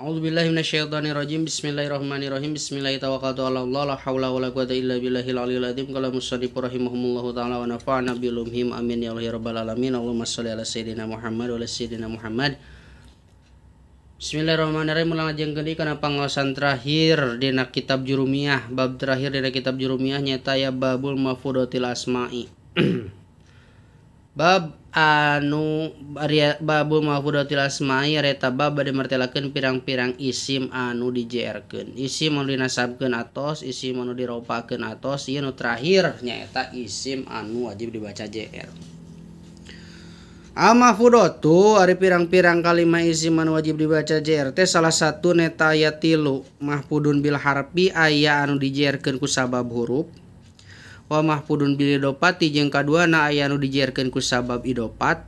Bismillahirrahmanirrahim Bismillahirrahmanirrahim terakhir Dina kitab jurumiyah Bab terakhir dina kitab jurumiyah Nyata ya babul mafudatil asma'i our Bab anu babumahfuma reta babamartelaken pirang-pirarang isim anu dijerken isi menu nasabken atos isi menu diropaken atos yu terakhir nyaeta isim anu wajib dibaca jrfudotu Ari pirang-pirarang kalima isiman wajib dibaca jRT salah satu netayaatilumahfudun Bil Harpi ayah anu dijerken ku sabab huruf. Mah pudun dopati di jengka kedua aya anu dijkanku sabab idopat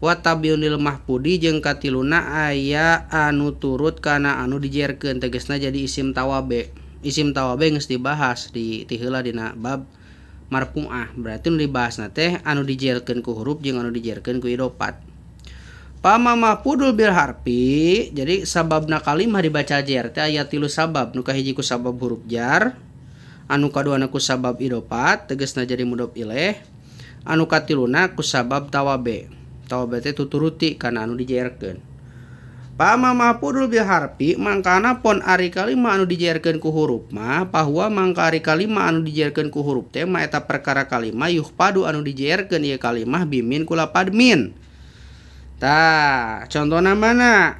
watabilmah pudi jeng kat Luna aya anu turut karena anu dijerkan tegesnya jadi issim tawabe issim tawabens dibahas ditihlah di nabab Markfuah berarti dibahas na teh anu dijkenku huruf yang dijkan ku Iidopat Pa Mama Pudul biar Harfi jadi sabab Nakalimah dibaca je teh aya tilu sabab nukah hijiku sabab huruf jar dan kadu anakku sabab Iidopat teges na jadi muddopilleh anu kati lunaku sabab tawa btawa tu rutik karena anu dijkan Pak Ma pun dulu biharpi Ma na Po Ari kalima anu di dijekan ku huruf mah bahwa Mangka hari kalima anu dijirkan ku huruf tema etap perkara kalima yuk paduh anu dijerkan ya kalimah bimin kula padmin tak contoh nama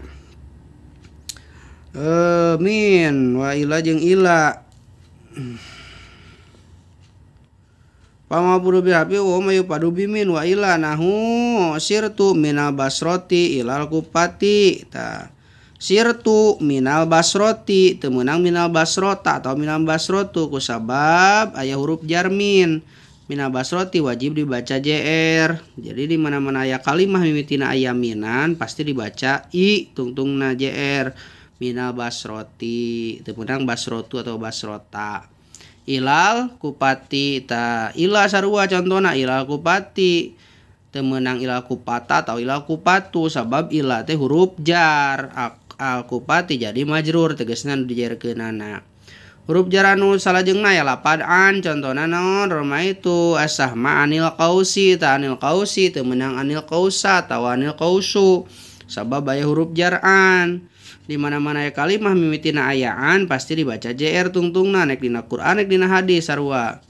ehmin wala jeng Ila bi bihabi wa mayu padu bimin wa ila nahu sirtu minal basroti ilal kupati ta sirtu minal basroti temenang minal basrota atau minal basrotu kusabab ayah huruf jarmin minal basroti wajib dibaca jr jadi di mana mana ayah kalimah mimitina ayah minan pasti dibaca i tungtungna jr minal basroti temenang basrotu atau basrota ilal kupati ta ilal sarua contohna ilal kupati temenang ilal kupata atau ilal kupatu sabab ilal teh huruf jar al kupati jadi majrur tegesna dijarkeunana huruf jar anu salajengna ya an contohna naon ramaitu asahma anil kausi ta anil kausi temenang anil kausa atau anil kausu sabab aya huruf jar'an dimana-mana ya kali mah miwitina ayaan pasti dibaca j tungtung nanek Dina Quranekdina hadis sarwa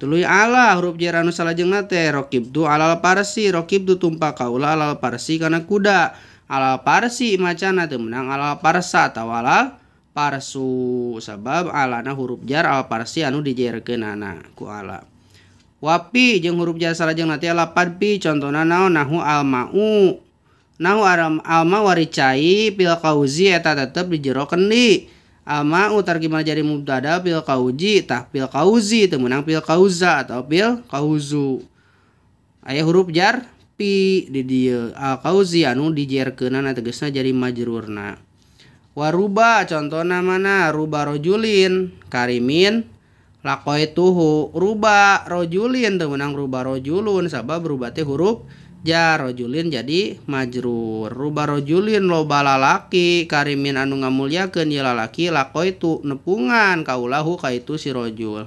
tulu Allah huruf ja salajeib allasirokib tumpa kau alalparsi karena kuda alaparsi maca tem menang allaparsa tawa parsu sabab alana huruf jar alparsi anu dijer ke nana kuala wapi je huruf ja salahje ngati alpi contoh nana nahhu al mau Nah alma waricai pil kauzi eta tetep di jero kendi. Alma utar gimana jadi mubtada pil kauji tah pil kauzi temenang pil kauza atau pil kauzu. Ayah huruf jar pi di dia al kauzi anu dijerkenan tegesna jadi majrurna. Waruba contoh nama na ruba rojulin karimin lakoi tuhu ruba rojulin temenang ruba rojulun sabab berubah huruf rojulin jadi majrur rubah rojulin loba lalaki karimin anu ngamulyakeun ye lalaki lako itu nepungan kaulahu kaitu si rojul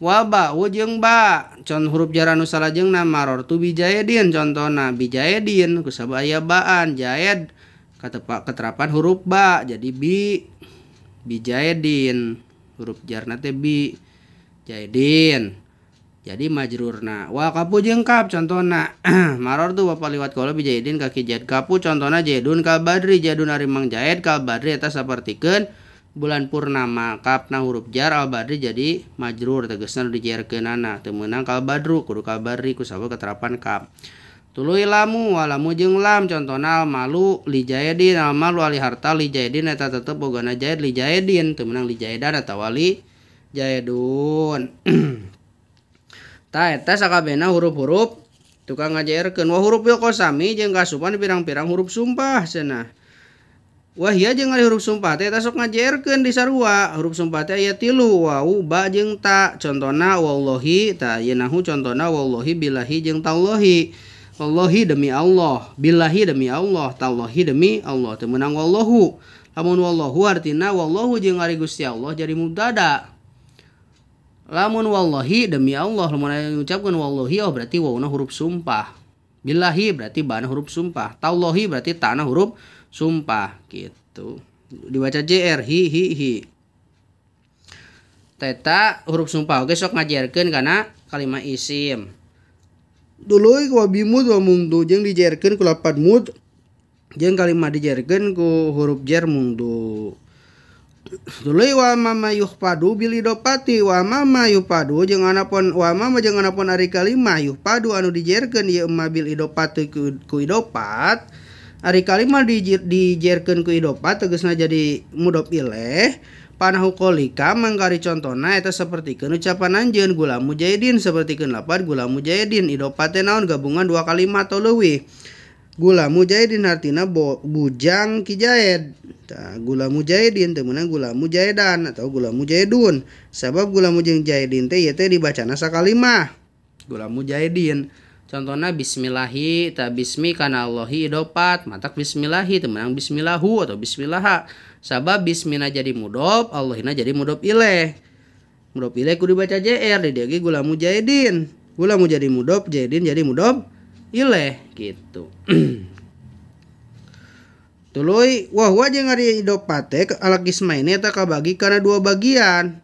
waba wujeng ba con huruf jar anu salajeng nama maror tu bijayadin contohna bijayadin kusabaya baan jayad katepa, keterapan huruf ba jadi bi bijayadin huruf jar nate bi jayadin jadi majrur. na wa kapu jengkap contohna maror tuh bapak liwat kalau bi jahidin kaki jahid kapu contohna jahidun kal badri jahidun arimang jahid kal badri seperti ken bulan purnama kapna huruf jar al badri jadi majrur tegesan di dijarkeunana nana. temenang kal badru kudu kal badri keterapan kap Tului lamu, walamu jeng lam contohna al malu li jahidin al malu ali harta li jahidin eta tetep bogana jahid li jahidin temenang li jahidan atau wali jahidun huruf-hur tukang ngajiken huruf kosami jengka supan pirang-pirang huruf sumpah senahwah jengli huruf sumpah ngajiken disarua huruf sumpanya aya tilu Wow jeng tak contohna wall taang contohna walllahhi jeng tahi Allahhi demi Allah Billlahhi demi Allah taallahhi demi Allah temmenang wallu namun wallhu wartina wallu j gust si Allah jadi mudah dada kau Lamun wallahi demi Allah lamun yang mengucapkan wallahi oh berarti wauna huruf sumpah. Billahi berarti bana huruf sumpah. Taullahi berarti tanah huruf sumpah gitu. Dibaca JR hi hi hi. Teta huruf sumpah oke sok ngajarkan karena kalimat isim. Dulu wa bimud wa mungdu jeung dijarkan ku lapan mud jeung kalimat dijarkan ku huruf jer mungdu. Tuluy wa mama yuhpadu bilidopati wa mama yuhpadu jeung anapun wa mama jeung anapun ari kalima yuhpadu anu dijerkeun ieu emma bil idopati ku, ku idopat ari kalima dijir, dijerkeun ku idopat tegasna jadi mudop ileh panahu kolika manggari contona eta seperti ucapan anjeun gula mujahidin seperti lapan gula mujahidin idopat naon gabungan dua kalimat atau leuwih gula mujahidin artinya bo, bujang kijahid nah, gula mujahidin temenang gula mujahidan atau gula mujahidun sebab gula mujahidin jahidin teh ya teh nasa kalimah gula mujahidin contohnya bismillahi ta bismi kana allahi idopat matak bismillahi temenang bismillahu atau bismillaha sebab bismina jadi mudop allahina jadi mudop ileh mudop ileh ku dibaca jr di gula mujahidin gula mujahidin mudop jahidin jadi mudop ileh gitu Tuloy, wah wajah ngari idopate alakisma ini tak kabagi karena dua bagian.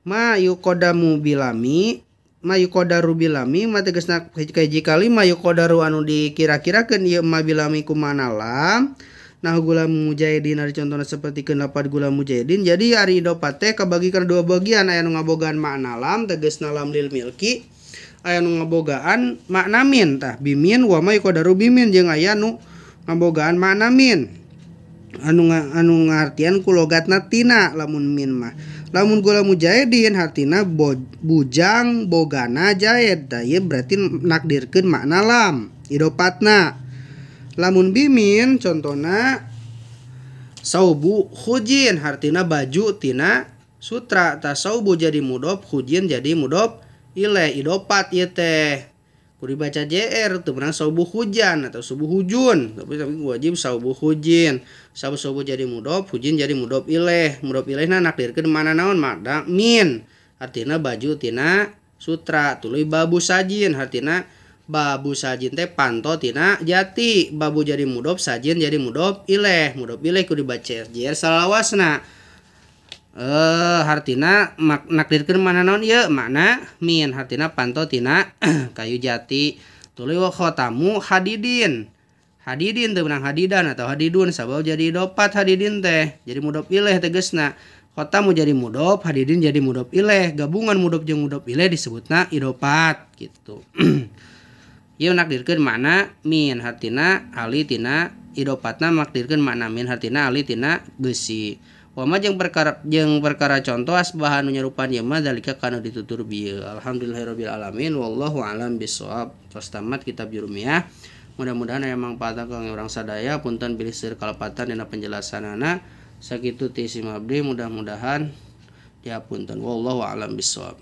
Ma yukodamu bilami ma yukodaru bilami ma tegesna kaji kali ma yukodaru anu dikira-kirakeun ieu ma bilami kumanalam. Nah gula mujahidin ada contohnya seperti kendapat gula mujahidin. Jadi ari idopate kabagi karena dua bagian aya nu ngabogaan nalam lam nalam lam lil milki aya nu ngabogaan maknamin tah bimin wa ma daru bimin jeung aya nu ngabogaan maknamin anu anu ngartian ku logatna tina lamun min mah lamun gula mujahidin hartina bo, bujang bogana jahid tah ieu berarti nakdirkeun makna lam idopatna lamun bimin contohna saubu hujin hartina baju tina sutra tasaubu jadi mudop hujin jadi mudop idopat yet teh kuri baca J ituang saubu hujan atau subuh hujan tapi wajib saubu hujin sabu-sabu jadi muddo huji jadi muddopilleh napir kemana naon markda Min hattina bajutina Sutra tuli babu sajin Hatina babu sajin teh pantotina jati babu jadi mudob sajin jadi muddopilleh mudapil kuri baca Rj salahasna eh hartina mak maknakdirkan mana non ya makna min hartina panto tina kayu jati tuli wakhotamu hadidin hadidin teh benang hadidan atau hadidun sabau jadi dopat hadidin teh jadi mudop ileh kota khotamu jadi mudop hadidin jadi mudop ileh gabungan mudop jeng mudop ileh disebutna idopat gitu Ieu nakdirkeun mana min hartina ali tina idopatna makdirkeun makna min hartina ali tina Wama jeung perkara jeung perkara contoh asbahan menyerupan yema ya dalika karena ditutur bieu. Alhamdulillahirabbil alamin wallahu alam bisawab. Tos tamat kitab Jurumiyah. Mudah-mudahan aya mangpaat kang urang sadaya punten bilih seur kalepatan dina penjelasanana. Sakitu ti simabdi mudah-mudahan dihapunten wallahu alam bisawab.